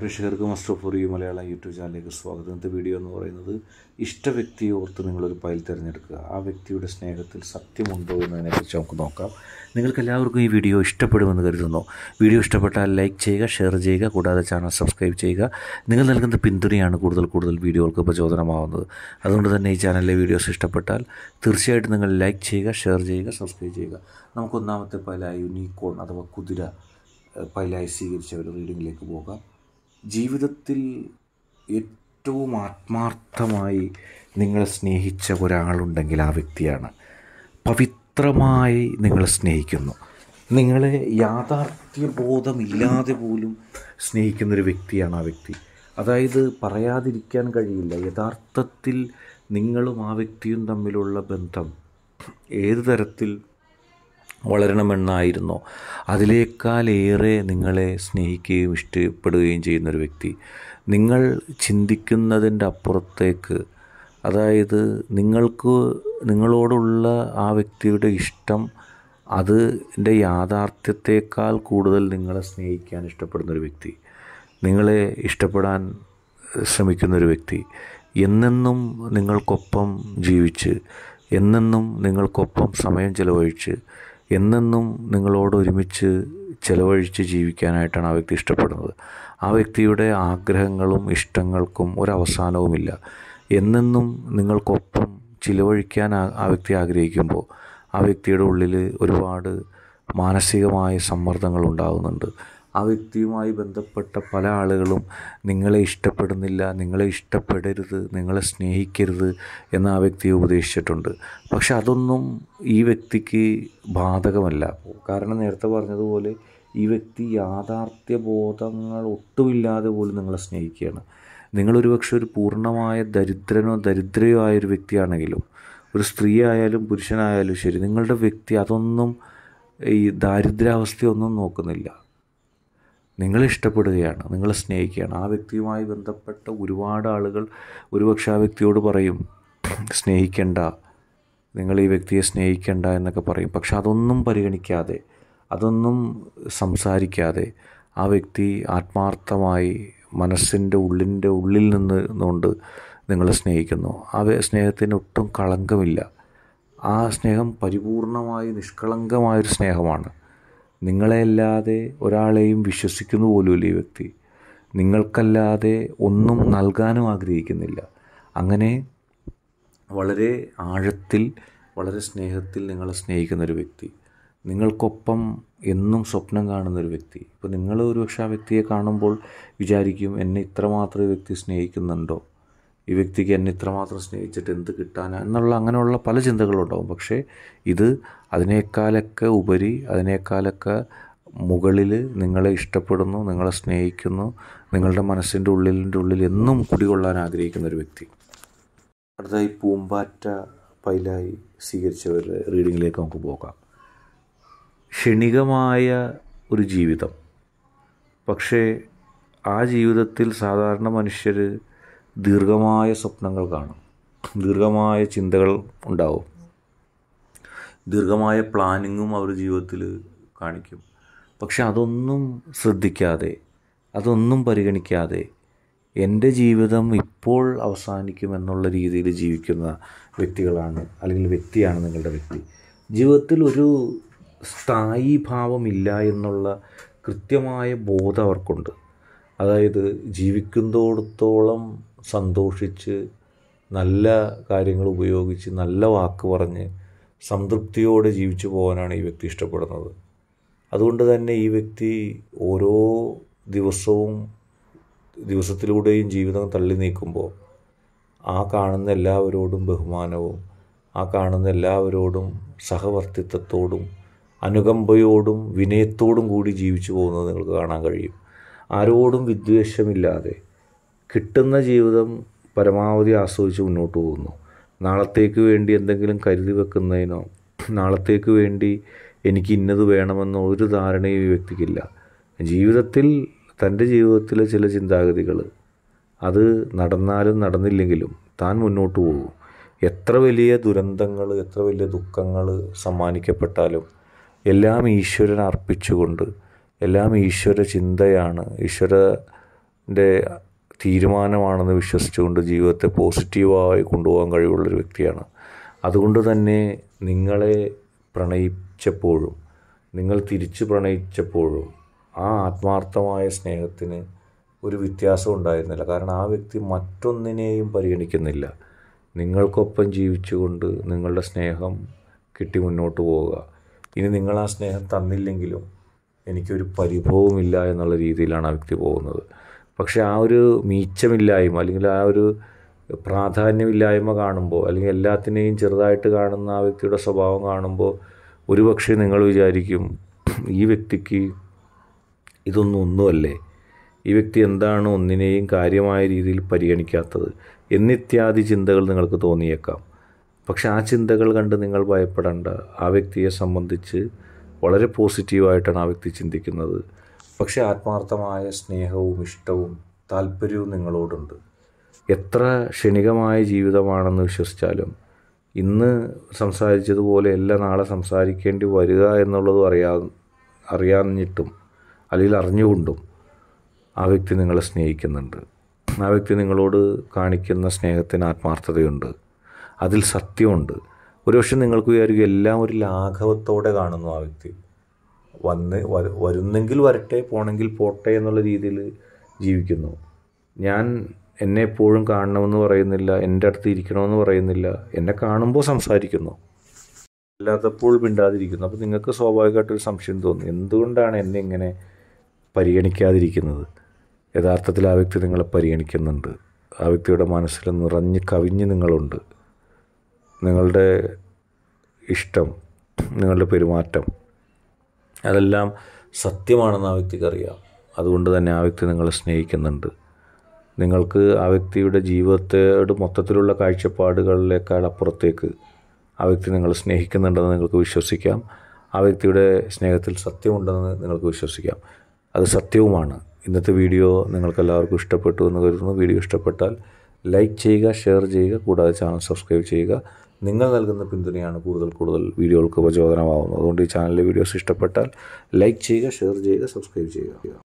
പ്രേക്ഷകർക്ക് master for you Malayalam YouTube ചാനലിലേക്ക് സ്വാഗതം ഇന്നത്തെ വീഡിയോ എന്ന് പറയുന്നത് ഇഷ്ട വ്യക്തിയെ ഓർത്ത് നിങ്ങളൊരു ഫയൽ തിരഞ്ഞെടുക്കുക ആ വ്യക്തിയുടെ സ്നേഹത്തിൽ സത്യമുണ്ടോ എന്നതിനെക്കുറിച്ച് നമുക്ക് നോക്കാം നിങ്ങൾക്ക് എല്ലാവർക്കും ഈ വീഡിയോ ഇഷ്ടപ്പെടുമെന്ന് കരുതുന്നു വീഡിയോ ഇഷ്ടപ്പെട്ടാൽ ലൈക്ക് ചെയ്യുക ഷെയർ ചെയ്യുക കൂടാതെ ചാനൽ സബ്സ്ക്രൈബ് ചെയ്യുക നിങ്ങൾ നൽകുന്ന പിന്തുണയാണ് കൂടുതൽ കൂടുതൽ വീഡിയോകൾക്ക് പ്രചോദനമാവുന്നത് അതുകൊണ്ട് തന്നെ ഈ ചാനലിലെ വീഡിയോസ് ഇഷ്ടപ്പെട്ടാൽ തീർച്ചയായിട്ടും നിങ്ങൾ ലൈക്ക് ചെയ്യുക ഷെയർ ചെയ്യുക സബ്സ്ക്രൈബ് ചെയ്യുക നമുക്ക് ഒന്നാമത്തെ പല യുനീക്കോൺ അഥവാ കുതിര പൈലായി സ്വീകരിച്ച ഒരു റീഡിങ്ങിലേക്ക് പോകാം ജീവിതത്തിൽ ഏറ്റവും ആത്മാർത്ഥമായി നിങ്ങൾ സ്നേഹിച്ച ഒരാളുണ്ടെങ്കിൽ ആ വ്യക്തിയാണ് പവിത്രമായി നിങ്ങൾ സ്നേഹിക്കുന്നു നിങ്ങളെ യാഥാർത്ഥ്യബോധമില്ലാതെ പോലും സ്നേഹിക്കുന്നൊരു വ്യക്തിയാണ് ആ വ്യക്തി അതായത് പറയാതിരിക്കാൻ കഴിയില്ല യഥാർത്ഥത്തിൽ നിങ്ങളും ആ വ്യക്തിയും തമ്മിലുള്ള ബന്ധം ഏത് തരത്തിൽ വളരണമെന്നായിരുന്നോ അതിലേക്കാളേറെ നിങ്ങളെ സ്നേഹിക്കുകയും ഇഷ്ടപ്പെടുകയും ചെയ്യുന്നൊരു വ്യക്തി നിങ്ങൾ ചിന്തിക്കുന്നതിൻ്റെ അപ്പുറത്തേക്ക് അതായത് നിങ്ങൾക്ക് നിങ്ങളോടുള്ള ആ വ്യക്തിയുടെ ഇഷ്ടം അതിൻ്റെ യാഥാർത്ഥ്യത്തേക്കാൾ കൂടുതൽ നിങ്ങളെ സ്നേഹിക്കാൻ ഇഷ്ടപ്പെടുന്നൊരു വ്യക്തി നിങ്ങളെ ഇഷ്ടപ്പെടാൻ ശ്രമിക്കുന്നൊരു വ്യക്തി എന്നെന്നും നിങ്ങൾക്കൊപ്പം ജീവിച്ച് എന്നെന്നും നിങ്ങൾക്കൊപ്പം സമയം ചിലവഴിച്ച് എന്നെന്നും നിങ്ങളോട് ഒരുമിച്ച് ചിലവഴിച്ച് ജീവിക്കാനായിട്ടാണ് ആ വ്യക്തി ഇഷ്ടപ്പെടുന്നത് ആ വ്യക്തിയുടെ ആഗ്രഹങ്ങളും ഇഷ്ടങ്ങൾക്കും ഒരവസാനവുമില്ല എന്നെന്നും നിങ്ങൾക്കൊപ്പം ചിലവഴിക്കാൻ ആ വ്യക്തി ആഗ്രഹിക്കുമ്പോൾ ആ വ്യക്തിയുടെ ഉള്ളിൽ ഒരുപാട് മാനസികമായ സമ്മർദ്ദങ്ങൾ ഉണ്ടാകുന്നുണ്ട് ആ വ്യക്തിയുമായി ബന്ധപ്പെട്ട പല ആളുകളും നിങ്ങളെ ഇഷ്ടപ്പെടുന്നില്ല നിങ്ങളെ ഇഷ്ടപ്പെടരുത് നിങ്ങളെ സ്നേഹിക്കരുത് എന്ന് ആ വ്യക്തിയെ ഉപദേശിച്ചിട്ടുണ്ട് പക്ഷെ അതൊന്നും ഈ വ്യക്തിക്ക് ബാധകമല്ല കാരണം നേരത്തെ പറഞ്ഞതുപോലെ ഈ വ്യക്തി യാഥാർത്ഥ്യ ബോധങ്ങൾ ഒട്ടുമില്ലാതെ പോലും നിങ്ങളെ സ്നേഹിക്കുകയാണ് നിങ്ങളൊരു പക്ഷെ ഒരു പൂർണ്ണമായ ദരിദ്രനോ ദരിദ്രയോ ആയൊരു വ്യക്തിയാണെങ്കിലും ഒരു സ്ത്രീ ആയാലും പുരുഷനായാലും ശരി നിങ്ങളുടെ വ്യക്തി അതൊന്നും ഈ ദാരിദ്ര്യാവസ്ഥയൊന്നും നോക്കുന്നില്ല നിങ്ങൾ ഇഷ്ടപ്പെടുകയാണ് നിങ്ങൾ സ്നേഹിക്കുകയാണ് ആ വ്യക്തിയുമായി ബന്ധപ്പെട്ട ഒരുപാട് ആളുകൾ ഒരുപക്ഷെ ആ വ്യക്തിയോട് പറയും സ്നേഹിക്കേണ്ട നിങ്ങൾ ഈ വ്യക്തിയെ സ്നേഹിക്കേണ്ട എന്നൊക്കെ പറയും പക്ഷെ അതൊന്നും പരിഗണിക്കാതെ അതൊന്നും സംസാരിക്കാതെ ആ വ്യക്തി ആത്മാർത്ഥമായി മനസ്സിൻ്റെ ഉള്ളിൻ്റെ ഉള്ളിൽ നിന്ന് കൊണ്ട് നിങ്ങൾ സ്നേഹിക്കുന്നു ആ സ്നേഹത്തിന് ഒട്ടും കളങ്കമില്ല ആ സ്നേഹം പരിപൂർണമായി നിഷ്കളങ്കമായൊരു സ്നേഹമാണ് നിങ്ങളെയല്ലാതെ ഒരാളെയും വിശ്വസിക്കുന്നു പോലുമില്ല ഈ വ്യക്തി നിങ്ങൾക്കല്ലാതെ ഒന്നും നൽകാനും ആഗ്രഹിക്കുന്നില്ല അങ്ങനെ വളരെ ആഴത്തിൽ വളരെ സ്നേഹത്തിൽ നിങ്ങളെ സ്നേഹിക്കുന്നൊരു വ്യക്തി നിങ്ങൾക്കൊപ്പം എന്നും സ്വപ്നം കാണുന്നൊരു വ്യക്തി ഇപ്പോൾ നിങ്ങൾ ഒരുപക്ഷെ ആ വ്യക്തിയെ കാണുമ്പോൾ വിചാരിക്കും എന്നെ ഇത്രമാത്രം വ്യക്തി സ്നേഹിക്കുന്നുണ്ടോ ഈ വ്യക്തിക്ക് എന്നെ ഇത്രമാത്രം സ്നേഹിച്ചിട്ട് എന്ത് കിട്ടാനാ എന്നുള്ള അങ്ങനെയുള്ള പല ഉണ്ടാകും പക്ഷേ ഇത് അതിനേക്കാളൊക്കെ ഉപരി അതിനേക്കാളൊക്കെ മുകളിൽ നിങ്ങളെ ഇഷ്ടപ്പെടുന്നു നിങ്ങളെ സ്നേഹിക്കുന്നു നിങ്ങളുടെ മനസ്സിൻ്റെ ഉള്ളിലിൻ്റെ ഉള്ളിൽ എന്നും കുടികൊള്ളാൻ ആഗ്രഹിക്കുന്ന ഒരു വ്യക്തി അടുത്തായി പൂമ്പാറ്റ പൈലായി സ്വീകരിച്ചവർ റീഡിങ്ങിലേക്ക് നമുക്ക് പോകാം ക്ഷണികമായ ഒരു ജീവിതം പക്ഷേ ആ ജീവിതത്തിൽ സാധാരണ മനുഷ്യർ ദീർഘമായ സ്വപ്നങ്ങൾ കാണും ദീർഘമായ ചിന്തകൾ ഉണ്ടാവും ദീർഘമായ പ്ലാനിങ്ങും അവർ ജീവിതത്തിൽ കാണിക്കും പക്ഷെ അതൊന്നും ശ്രദ്ധിക്കാതെ അതൊന്നും പരിഗണിക്കാതെ എൻ്റെ ജീവിതം ഇപ്പോൾ അവസാനിക്കും എന്നുള്ള രീതിയിൽ ജീവിക്കുന്ന വ്യക്തികളാണ് അല്ലെങ്കിൽ വ്യക്തിയാണ് നിങ്ങളുടെ വ്യക്തി ജീവിതത്തിൽ ഒരു സ്ഥായി ഭാവമില്ല എന്നുള്ള കൃത്യമായ ബോധം അവർക്കുണ്ട് അതായത് ജീവിക്കുന്നതോടത്തോളം സന്തോഷിച്ച് നല്ല കാര്യങ്ങൾ ഉപയോഗിച്ച് നല്ല വാക്ക് പറഞ്ഞ് സംതൃപ്തിയോടെ ജീവിച്ചു പോകാനാണ് ഈ വ്യക്തി ഇഷ്ടപ്പെടുന്നത് അതുകൊണ്ട് തന്നെ ഈ വ്യക്തി ഓരോ ദിവസവും ദിവസത്തിലൂടെയും ജീവിതം തള്ളി നീക്കുമ്പോൾ ആ കാണുന്ന എല്ലാവരോടും ബഹുമാനവും ആ കാണുന്ന എല്ലാവരോടും സഹവർത്തിത്വത്തോടും അനുകമ്പയോടും വിനയത്തോടും കൂടി ജീവിച്ചു പോകുന്നത് നിങ്ങൾക്ക് കാണാൻ കഴിയും ആരോടും വിദ്വേഷമില്ലാതെ കിട്ടുന്ന ജീവിതം പരമാവധി ആസ്വദിച്ച് മുന്നോട്ട് പോകുന്നു നാളത്തേക്ക് വേണ്ടി എന്തെങ്കിലും കരുതി വെക്കുന്നതിനോ നാളത്തേക്ക് വേണ്ടി എനിക്ക് ഇന്നത് വേണമെന്ന ഒരു ധാരണയും ഈ വ്യക്തിക്കില്ല ജീവിതത്തിൽ തൻ്റെ ജീവിതത്തിലെ ചില ചിന്താഗതികൾ അത് നടന്നാലും നടന്നില്ലെങ്കിലും താൻ മുന്നോട്ട് പോകും എത്ര വലിയ ദുരന്തങ്ങൾ എത്ര വലിയ ദുഃഖങ്ങൾ സമ്മാനിക്കപ്പെട്ടാലും എല്ലാം ഈശ്വരൻ അർപ്പിച്ചുകൊണ്ട് എല്ലാം ഈശ്വര ചിന്തയാണ് ഈശ്വരൻ്റെ തീരുമാനമാണെന്ന് വിശ്വസിച്ചുകൊണ്ട് ജീവിതത്തെ പോസിറ്റീവായി കൊണ്ടുപോകാൻ കഴിവുള്ളൊരു വ്യക്തിയാണ് അതുകൊണ്ട് തന്നെ നിങ്ങളെ പ്രണയിച്ചപ്പോഴും നിങ്ങൾ തിരിച്ച് പ്രണയിച്ചപ്പോഴും ആ ആത്മാർത്ഥമായ സ്നേഹത്തിന് ഒരു വ്യത്യാസം ഉണ്ടായിരുന്നില്ല കാരണം ആ വ്യക്തി മറ്റൊന്നിനെയും പരിഗണിക്കുന്നില്ല നിങ്ങൾക്കൊപ്പം ജീവിച്ചുകൊണ്ട് നിങ്ങളുടെ സ്നേഹം കിട്ടി മുന്നോട്ട് പോവുക ഇനി നിങ്ങൾ ആ സ്നേഹം തന്നില്ലെങ്കിലും എനിക്കൊരു പരിഭവമില്ല എന്നുള്ള രീതിയിലാണ് ആ വ്യക്തി പോകുന്നത് പക്ഷേ ആ ഒരു മീച്ചമില്ലായ്മ അല്ലെങ്കിൽ ആ ഒരു പ്രാധാന്യമില്ലായ്മ കാണുമ്പോൾ അല്ലെങ്കിൽ എല്ലാത്തിനെയും ചെറുതായിട്ട് കാണുന്ന ആ വ്യക്തിയുടെ സ്വഭാവം കാണുമ്പോൾ ഒരുപക്ഷെ നിങ്ങൾ വിചാരിക്കും ഈ വ്യക്തിക്ക് ഇതൊന്നും ഒന്നുമല്ലേ ഈ വ്യക്തി എന്താണ് ഒന്നിനെയും കാര്യമായ രീതിയിൽ പരിഗണിക്കാത്തത് എന്നിത്യാദി ചിന്തകൾ നിങ്ങൾക്ക് തോന്നിയേക്കാം പക്ഷെ ആ ചിന്തകൾ കണ്ട് നിങ്ങൾ ഭയപ്പെടേണ്ട ആ വ്യക്തിയെ സംബന്ധിച്ച് വളരെ പോസിറ്റീവായിട്ടാണ് ആ വ്യക്തി ചിന്തിക്കുന്നത് പക്ഷേ ആത്മാർത്ഥമായ സ്നേഹവും ഇഷ്ടവും താല്പര്യവും നിങ്ങളോടുണ്ട് എത്ര ക്ഷണികമായ ജീവിതമാണെന്ന് വിശ്വസിച്ചാലും ഇന്ന് സംസാരിച്ചതുപോലെ എല്ലാ നാളെ സംസാരിക്കേണ്ടി വരിക എന്നുള്ളതും അറിയാ അറിയാഞ്ഞിട്ടും അല്ലെങ്കിൽ അറിഞ്ഞുകൊണ്ടും ആ വ്യക്തി നിങ്ങളെ സ്നേഹിക്കുന്നുണ്ട് ആ വ്യക്തി നിങ്ങളോട് കാണിക്കുന്ന സ്നേഹത്തിന് ആത്മാർത്ഥതയുണ്ട് അതിൽ സത്യമുണ്ട് ഒരുപക്ഷെ നിങ്ങൾക്ക് വിചാരിക്കും എല്ലാം ഒരു ലാഘവത്തോടെ കാണുന്നു ആ വ്യക്തി വന്ന് വരുന്നെങ്കിൽ വരട്ടെ പോണെങ്കിൽ പോട്ടെ എന്നുള്ള രീതിയിൽ ജീവിക്കുന്നു ഞാൻ എന്നെ എപ്പോഴും കാണണമെന്ന് പറയുന്നില്ല എൻ്റെ അടുത്ത് ഇരിക്കണമെന്ന് പറയുന്നില്ല എന്നെ കാണുമ്പോൾ സംസാരിക്കുന്നു അല്ലാത്തപ്പോൾ മിണ്ടാതിരിക്കുന്നു അപ്പോൾ നിങ്ങൾക്ക് സ്വാഭാവികമായിട്ടൊരു സംശയം തോന്നും എന്തുകൊണ്ടാണ് എന്നെ ഇങ്ങനെ പരിഗണിക്കാതിരിക്കുന്നത് യഥാർത്ഥത്തിൽ ആ വ്യക്തി നിങ്ങളെ പരിഗണിക്കുന്നുണ്ട് ആ വ്യക്തിയുടെ മനസ്സിൽ നിറഞ്ഞ് കവിഞ്ഞ് നിങ്ങളുണ്ട് നിങ്ങളുടെ ഇഷ്ടം നിങ്ങളുടെ പെരുമാറ്റം അതെല്ലാം സത്യമാണെന്ന് ആ വ്യക്തിക്കറിയാം അതുകൊണ്ട് തന്നെ ആ വ്യക്തി നിങ്ങളെ സ്നേഹിക്കുന്നുണ്ട് നിങ്ങൾക്ക് ആ വ്യക്തിയുടെ ജീവിതത്തോട് മൊത്തത്തിലുള്ള കാഴ്ചപ്പാടുകളിലേക്കാൾ അപ്പുറത്തേക്ക് ആ വ്യക്തി നിങ്ങളെ സ്നേഹിക്കുന്നുണ്ടെന്ന് നിങ്ങൾക്ക് വിശ്വസിക്കാം ആ വ്യക്തിയുടെ സ്നേഹത്തിൽ സത്യമുണ്ടെന്ന് നിങ്ങൾക്ക് വിശ്വസിക്കാം അത് സത്യവുമാണ് ഇന്നത്തെ വീഡിയോ നിങ്ങൾക്ക് എല്ലാവർക്കും ഇഷ്ടപ്പെട്ടു എന്ന് കരുതുന്നു വീഡിയോ ഇഷ്ടപ്പെട്ടാൽ ലൈക്ക് ചെയ്യുക ഷെയർ ചെയ്യുക കൂടാതെ ചാനൽ സബ്സ്ക്രൈബ് ചെയ്യുക നിങ്ങൾ നൽകുന്ന പിന്തുണയാണ് കൂടുതൽ കൂടുതൽ വീഡിയോകൾക്ക് പ്രചോദനമാവുന്നത് അതുകൊണ്ട് ഈ ചാനലിലെ വീഡിയോസ് ഇഷ്ടപ്പെട്ടാൽ ലൈക്ക് ചെയ്യുക ഷെയർ ചെയ്യുക സബ്സ്ക്രൈബ് ചെയ്യുക